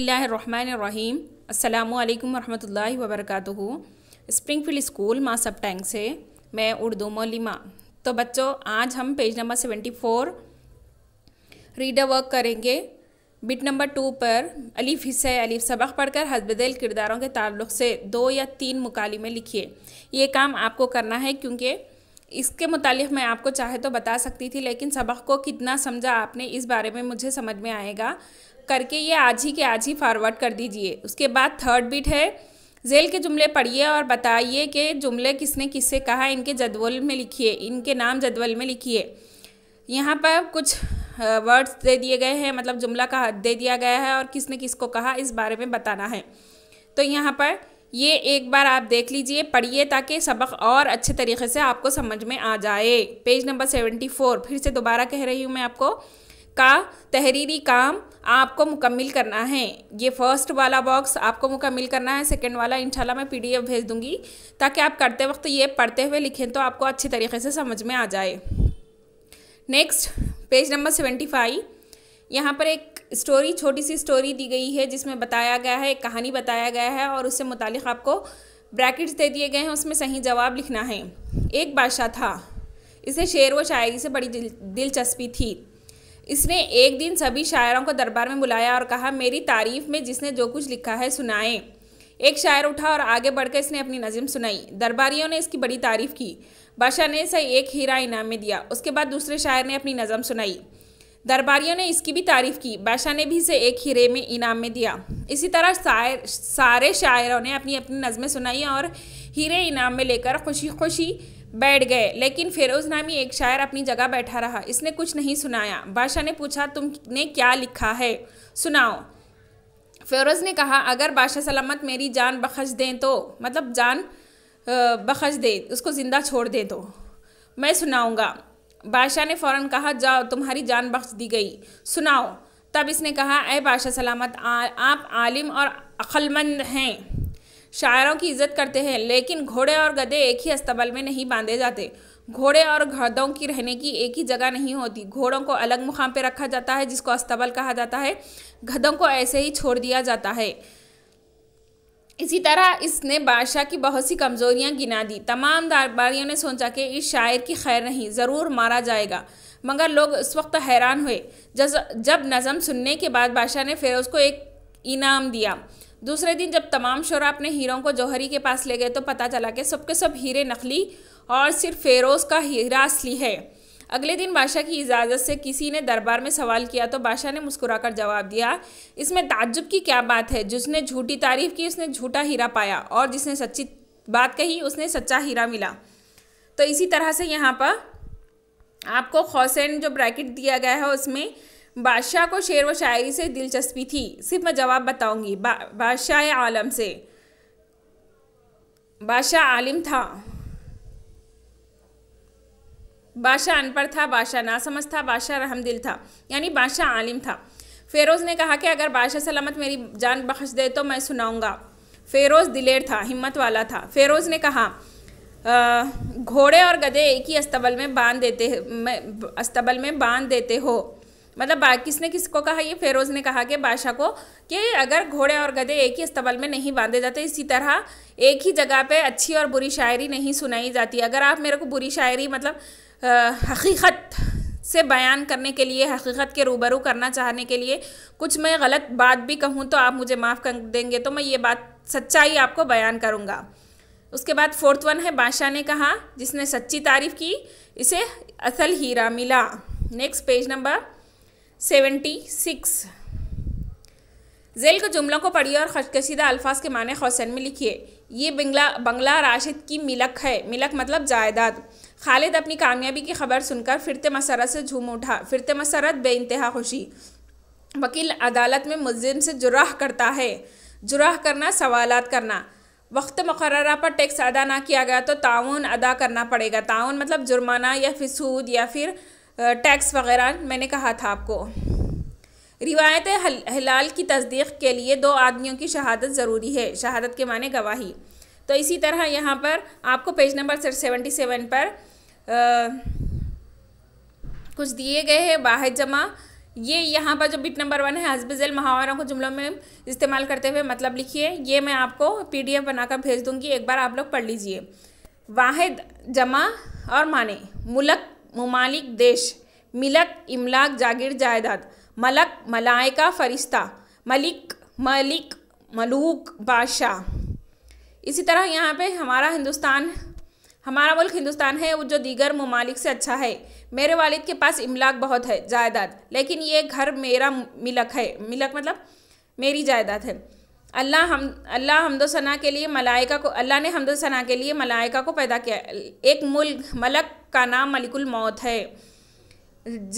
रहीम अल्लाम वरहमल वबरक Springfield school माँ सब टैंक से मैं उर्दू मौलिमा तो बच्चों आज हम पेज नंबर 74 रीडर वर्क करेंगे बिट नंबर टू पर अलीफ हिस्से अलीफ सबक पढ़कर हजबदेल किरदारों के ताल्लुक से दो या तीन मुकालमे लिखिए ये काम आपको करना है क्योंकि इसके मुतालिक मैं आपको चाहे तो बता सकती थी लेकिन सबक को कितना समझा आपने इस बारे में मुझे समझ में आएगा करके ये आज ही के आज ही फॉरवर्ड कर दीजिए उसके बाद थर्ड बिट है जेल के जुमले पढ़िए और बताइए कि जुमले किसने किससे कहा इनके जदवल में लिखिए इनके नाम जदवल में लिखिए यहाँ पर कुछ वर्ड्स दे दिए गए हैं मतलब जुमला का दे दिया गया है और किसने किसको कहा इस बारे में बताना है तो यहाँ पर ये एक बार आप देख लीजिए पढ़िए ताकि सबक और अच्छे तरीके से आपको समझ में आ जाए पेज नंबर सेवेंटी फोर फिर से दोबारा कह रही हूँ मैं आपको का तहरीरी काम आपको मुकम्मल करना है ये फर्स्ट वाला बॉक्स आपको मुकम्मल करना है सेकंड वाला इंशाल्लाह मैं पीडीएफ भेज दूंगी ताकि आप करते वक्त ये पढ़ते हुए लिखें तो आपको अच्छे तरीके से समझ में आ जाए next page number seventy five यहाँ पर एक स्टोरी छोटी सी स्टोरी दी गई है जिसमें बताया गया है एक कहानी बताया गया है और उससे मुतल आपको ब्रैकेट्स दे दिए गए हैं उसमें सही जवाब लिखना है एक बादशाह था इसे शेर व शायरी से बड़ी दिल दिलचस्पी थी इसने एक दिन सभी शायरों को दरबार में बुलाया और कहा मेरी तारीफ में जिसने जो कुछ लिखा है सुनाएं एक शायर उठा और आगे बढ़कर इसने अपनी नज़म सुनाई दरबारियों ने इसकी बड़ी तारीफ की बादशाह ने इसे एक हीरा इनाम में दिया उसके बाद दूसरे शायर ने अपनी नज़म सुनाई दरबारियों ने इसकी भी तारीफ की बादशाह ने भी इसे एक हीरे में इनाम में दिया इसी तरह शायर सारे शायरों ने अपनी अपनी नज़में सुनाई और हीरे इनाम में लेकर खुशी खुशी बैठ गए लेकिन फिरोज़ नामी एक शायर अपनी जगह बैठा रहा इसने कुछ नहीं सुनाया बादशाह ने पूछा तुमने क्या लिखा है सुनाओ फिरोज़ ने कहा अगर बादशाह सलामत मेरी जान बख्श दें तो मतलब जान बख्श दे उसको ज़िंदा छोड़ दें तो मैं सुनाऊँगा बादशाह ने फौरन कहा जाओ तुम्हारी जान बख्श दी गई सुनाओ तब इसने कहा अय बादशाह सलामत आ, आप आलिम और अक्लमंद हैं शायरों की इज्जत करते हैं लेकिन घोड़े और गधे एक ही अस्तबल में नहीं बांधे जाते घोड़े और गधों की रहने की एक ही जगह नहीं होती घोड़ों को अलग मुकाम पर रखा जाता है जिसको अस्तबल कहा जाता है गधों को ऐसे ही छोड़ दिया जाता है इसी तरह इसने बादशाह की बहुत सी कमज़ोरियाँ गिना दी तमाम दरबारियों ने सोचा कि इस शायर की खैर नहीं ज़रूर मारा जाएगा मगर लोग उस वक्त हैरान हुए जब नज़म सुनने के बाद बादशाह ने फिरोज़ को एक इनाम दिया दूसरे दिन जब तमाम शोरा अपने हीरों को जौहरी के पास ले गए तो पता चला कि सबके सब हीरे नकली और सिर्फ फेरोज़ का हीरा असली है अगले दिन बादशाह की इजाज़त से किसी ने दरबार में सवाल किया तो बादशाह ने मुस्कुराकर जवाब दिया इसमें ताज्जुब की क्या बात है जिसने झूठी तारीफ की उसने झूठा हीरा पाया और जिसने सच्ची बात कही उसने सच्चा हीरा मिला तो इसी तरह से यहाँ पर आपको हौसैन जो ब्रैकेट दिया गया है उसमें बादशाह को शेर व शायरी से दिलचस्पी थी सिर्फ मैं जवाब बताऊँगी बादशाह आलम से बादशाह आलिम था बादशाह अनपढ़ था बादशाह ना समझ था बादशाह रहमदिल था यानी बादशाह आलिम था फेरोज़ ने कहा कि अगर बादशाह सलामत मेरी जान बख्श दे तो मैं सुनाऊंगा फेरोज़ दिलेर था हिम्मत वाला था फेरोज़ ने कहा घोड़े और गधे एक ही अस्तबल में बांध देते अस्तबल में बांध देते हो मतलब किसने किसको कहा ये फेरोज़ ने कहा कि बादशाह को कि अगर घोड़े और गधे एक ही अस्तबल में नहीं बांधे जाते इसी तरह एक ही जगह पे अच्छी और बुरी शायरी नहीं सुनाई जाती अगर आप मेरे को बुरी शायरी मतलब हकीकत से बयान करने के लिए हकीकत के रूबरू करना चाहने के लिए कुछ मैं गलत बात भी कहूँ तो आप मुझे माफ़ कर देंगे तो मैं ये बात सच्चाई आपको बयान करूँगा उसके बाद फोर्थ वन है बादशाह ने कहा जिसने सच्ची तारीफ़ की इसे असल हीरा मिला next page number seventy six जेल के जुमलों को पढ़िए और खशकशीदा अल्फाज के माने हौसन में लिखिए ये बंगला बंगला राशिद की मिलक है मिलक मतलब जायदाद खालिद अपनी कामयाबी की खबर सुनकर फिरते मसरत से झूम उठा फिरते मसरत बे इंतहा खुशी वकील अदालत में मुलिम से जुराह करता है जुराह करना सवालत करना वक्त मकर्रा पर टैक्स अदा ना किया गया तो ताउन अदा करना पड़ेगा ताउन मतलब जुर्माना या फिसूद या फिर टैक्स वगैरह मैंने कहा था आपको रिवायत हल, हलाल की तस्दीक के लिए दो आदमियों की शहादत ज़रूरी है शहादत के माने गवाही तो इसी तरह यहाँ पर आपको पेज नंबर सेवेंटी सेवन पर आ, कुछ दिए गए हैं बाहर जमा ये यहाँ पर जो बिट नंबर वन है हसब झेल महावरों को जुमलों में इस्तेमाल करते हुए मतलब लिखिए ये मैं आपको पीडीएफ बनाकर भेज दूँगी एक बार आप लोग पढ़ लीजिए वाहिद जमा और माने मुलक ममालिक देश मिलक इमलाक जागीर जायदाद मलक मलाइका फरिश्ता मलिक मलिक मलूक बादशाह इसी तरह यहाँ पे हमारा हिंदुस्तान हमारा मुल्क हिंदुस्तान है वो जो दीगर ममालिक से अच्छा है मेरे वालिद के पास इमलाक बहुत है जायदाद लेकिन ये घर मेरा मिलक है मिलक मतलब मेरी जायदाद है अल्लाह हम अल्लाह हमदोसना के लिए मलाइका को अल्लाह ने हमदोसना के लिए मलाइका को पैदा किया एक मुल्क मलक का नाम मलिकुल मौत है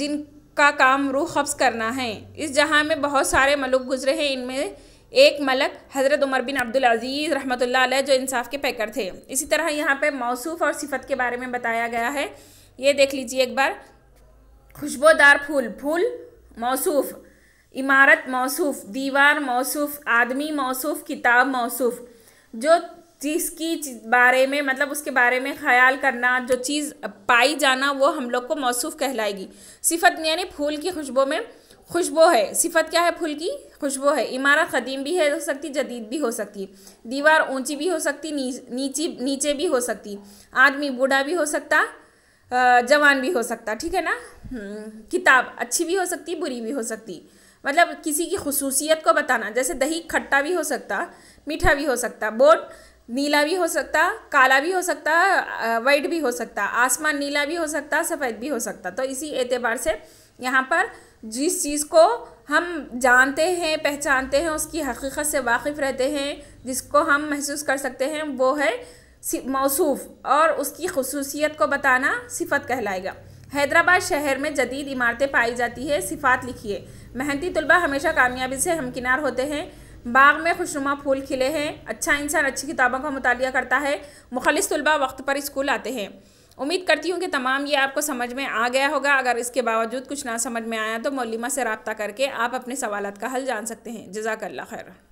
जिनका काम रूह हफ्स करना है इस जहाँ में बहुत सारे मलुक गुजरे हैं इनमें एक मलक हज़रत उमर बिन अब्दुल अजीज़ रहमतुल्लाह अलैह जो इंसाफ के पैकर थे इसी तरह यहाँ पर मौसूफ़ और सिफत के बारे में बताया गया है ये देख लीजिए एक बार खुशबोदार फूल फूल मौसूफ़ इमारत मौसूफ दीवार मौसूफ आदमी मौसूफ किताब मौसूफ जो जिसकी बारे में मतलब उसके बारे में ख्याल करना जो चीज़ पाई जाना वो हम लोग को मौसूफ कहलाएगी सिफत यानी फूल की खुशबू में खुशबू है सिफत क्या है फूल की खुशबू है इमारत कदीम भी है हो सकती जदीद भी हो सकती दीवार ऊंची भी हो सकती नीची नीचे भी हो सकती आदमी बूढ़ा भी हो सकता जवान भी हो सकता ठीक है ना हम्म, किताब अच्छी भी हो सकती बुरी भी हो सकती मतलब किसी की खसूसियत को बताना जैसे दही खट्टा भी हो सकता मीठा भी हो सकता बोट नीला भी हो सकता काला भी हो सकता वाइट भी हो सकता आसमान नीला भी हो सकता सफ़ेद भी हो सकता तो इसी एतबार से यहाँ पर जिस चीज़ को हम जानते हैं पहचानते हैं उसकी हकीकत से वाकिफ़ रहते हैं जिसको हम महसूस कर सकते हैं वो है मौसूफ और उसकी खसूसियत को बताना सिफत कहलाएगा हैदराबाद शहर में जदीद इमारतें पाई जाती है सिफात लिखिए मेहनती तलबा हमेशा कामयाबी से हमकिनार होते हैं बाग में खुशनुमा फूल खिले हैं अच्छा इंसान अच्छी किताबों का मुताल करता है मुखलिस तलबा वक्त पर स्कूल आते हैं उम्मीद करती हूँ कि तमाम ये आपको समझ में आ गया होगा अगर इसके बावजूद कुछ ना समझ में आया तो मौलिमा से रबता करके आप अपने सवालत का हल जान सकते हैं जजाकल्ला खैर